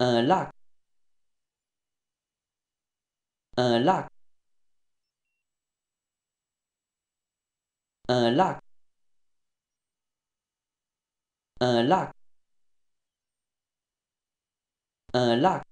Un lac. Un lac. Un lac. Un lac. Un lac.